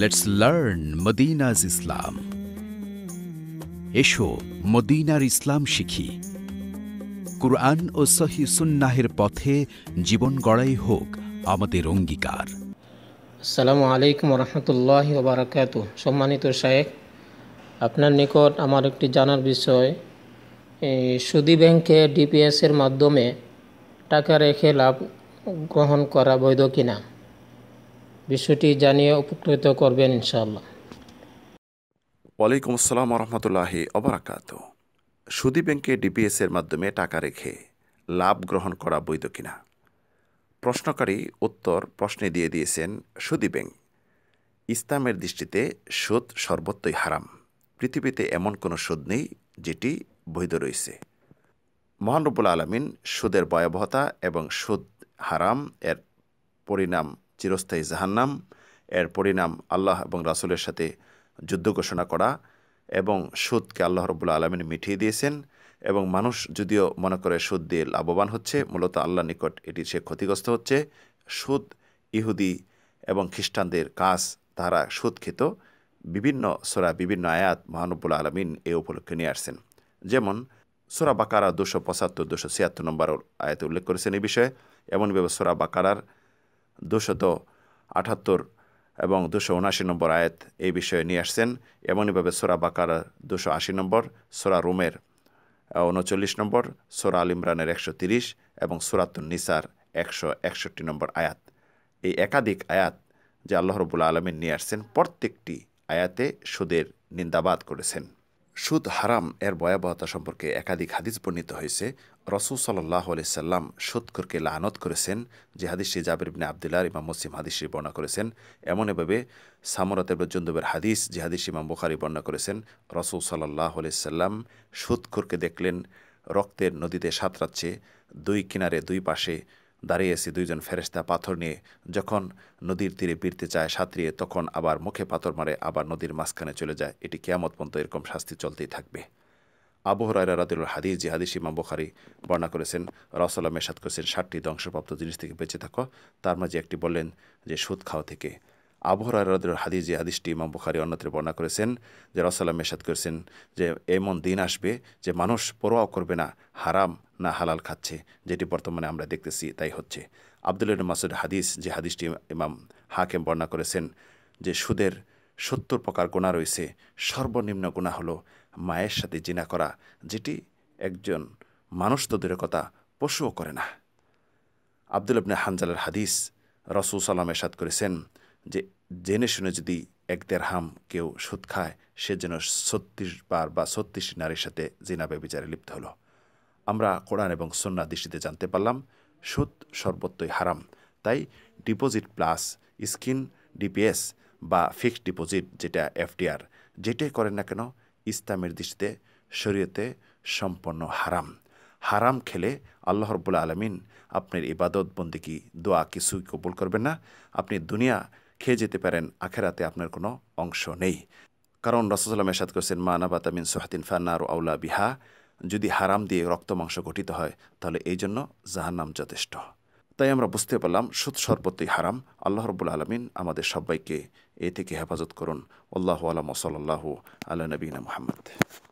let's learn মদিনাজ ইসলাম এসো মদিনার ইসলাম শিখি কুরআন ও সহি সুন্নাহের পথে জীবন গড়াই হোক আমাদের অঙ্গীকার আসসালামু আলাইকুম রহমতুল্লাহ বারাকাত সম্মানিত শেখ আপনার নিকট আমার একটি জানার বিষয় সুদী ব্যাংকে ডিপিএসের মাধ্যমে টাকা রেখে লাভ গ্রহণ করা বৈধ কিনা বিষয়টি জানিয়ে উপকৃত করবেন ইনশাআল্লাহ ওয়ালাইকুম আসসালাম রহমতুল্লাহি অবরাকাত সুদী ব্যাংকে এর মাধ্যমে টাকা রেখে লাভ গ্রহণ করা বৈধ কিনা প্রশ্নকারী উত্তর প্রশ্নে দিয়ে দিয়েছেন সুদী ব্যাংক ইসলামের দৃষ্টিতে সুদ সর্বত্রই হারাম পৃথিবীতে এমন কোনো সুদ নেই যেটি বৈধ রয়েছে মহানবুল আলমিন সুদের ভয়াবহতা এবং সুদ হারাম এর পরিণাম চিরস্থায়ী জাহান্নাম এর পরিণাম আল্লাহ এবং রাসুলের সাথে যুদ্ধ ঘোষণা করা এবং সুদকে আল্লাহ রবুল্লা আলমিন মিঠিয়ে দিয়েছেন এবং মানুষ যদিও মনে করে সুদ দিয়ে লাভবান হচ্ছে মূলত আল্লাহ নিকট এটি সে ক্ষতিগ্রস্ত হচ্ছে সুদ ইহুদি এবং খ্রিস্টানদের কাজ তারা সুদ খেত বিভিন্ন সোরা বিভিন্ন আয়াত মহানবুল আলমিন এ উপলক্ষে নিয়ে আসছেন যেমন সোরা বাকারা দুশো পঁচাত্তর দুশো ছিয়াত্তর নম্বর আয়াতে উল্লেখ করেছেন এই বিষয়ে এমনভাবে সোরা বাকারার দুশত আঠাত্তর এবং দুশো উনাশি নম্বর আয়াত এই বিষয়ে নিয়ে আসছেন এমনইভাবে সোরা বাকার দুশো আশি নম্বর সোরা রুমের উনচল্লিশ নম্বর সোরা আল ইমরানের একশো তিরিশ এবং সুরাতুন নিসার একশো একষট্টি নম্বর আয়াত এই একাধিক আয়াত যে আল্লাহ রবুল আলমিন নিয়ে আসছেন প্রত্যেকটি আয়াতে সুদের নিন্দাবাদ করেছেন সুদ হারাম এর ভয়াবহতা সম্পর্কে একাধিক হাদিস বর্ণিত হয়েছে রসুল সাল্লাহ সাল্লাম সৎকরকে লানত করেছেন যে হাদিসটি জাবির ইবনে আবদুল্লাহ ইমাম মুসলিম হাদিসটি বর্ণনা করেছেন এমন এভাবে সামরাতের জন্দুবের হাদিস যে হাদিস ইমাম বুখারি বর্ণনা করেছেন রসুল সাল্লাহ সাল্লাম সুৎকরকে দেখলেন রক্তের নদীতে সাঁতরাচ্ছে দুই কিনারে দুই পাশে দাঁড়িয়ে এসে দুইজন ফেরেস্তা পাথর নিয়ে যখন নদীর তীরে বিড়তে চায় সাঁতরিয়ে তখন আবার মুখে পাথর মারে আবার নদীর মাঝখানে চলে যায় এটি কেয়ামত পর্যন্ত এরকম শাস্তি চলতেই থাকবে আবু হরাইরা রাদিল হাদিস যে হাদিস ইমাম বখারি বর্ণনা করেছেন রসাল্লাহ মেশাদ করেছেন ষাটটি ধ্বংসপ্রাপ্ত জিনিস থেকে বেঁচে থাকো তার মাঝে একটি বললেন যে সুদ খাওয়া থেকে আবু হরাইরাদুল হাদিস যে হাদিসটি ইমাম বুখারি অন্যত্র বর্ণনা করেছেন যে রসাল্লাহ মেশাদ করেছেন যে এমন দিন আসবে যে মানুষ পরোয়াও করবে না হারাম না হালাল খাচ্ছে যেটি বর্তমানে আমরা দেখতেছি তাই হচ্ছে আবদুল্লাহ মাসুদ হাদিস যে হাদিসটি ইমাম হাকেম বর্ণনা করেছেন যে সুদের সত্তর প্রকার গোনা রয়েছে সর্বনিম্ন গোনা হলো মায়ের সাথে জিনা করা যেটি একজন মানুষ তো দূরের কথা পশুও করে না আবদুল আবনে হানজালের হাদিস রসুল সাল্লাম এরশাদ করেছেন যে জেনে শুনে যদি এক দেড় হাম কেউ সুদ খায় সে যেন ছত্রিশ বার বা ছত্রিশ নারীর সাথে জিনা বেবিচারে লিপ্ত হল আমরা কোরআন এবং সন্না দৃষ্টিতে জানতে পারলাম সুদ সর্বত্রই হারাম তাই ডিপোজিট প্লাস স্কিন ডিপিএস বা ফিক্সড ডিপোজিট যেটা এফডিআর যেটাই করেন না কেন ইসলামের দৃষ্টিতে শরীয়তে সম্পন্ন হারাম হারাম খেলে আল্লাহ রব্বুল্লা আলমিন আপনার ইবাদত বন্দিকি দোয়া কিছুই কবুল করবেন না আপনি দুনিয়া খেয়ে যেতে পারেন আখেরাতে আপনার কোনো অংশ নেই কারণ রসুল্লাহ মেশাদ করছেন মানাবাত আমিন সোহাতিন ফান্নার আউলা বিহা যদি হারাম দিয়ে রক্ত মাংস গঠিত হয় তাহলে এই জন্য জাহান্নাম যথেষ্ট তাই আমরা বুঝতে পারলাম সুদ সর্বত্রই হারাম আল্লাহ রবুল আলমিন আমাদের সবাইকে এ থেকে হেফাজত করুন আল্লাহ আলম সাল্লাহ আল্লাহ নবীন মোহাম্মদ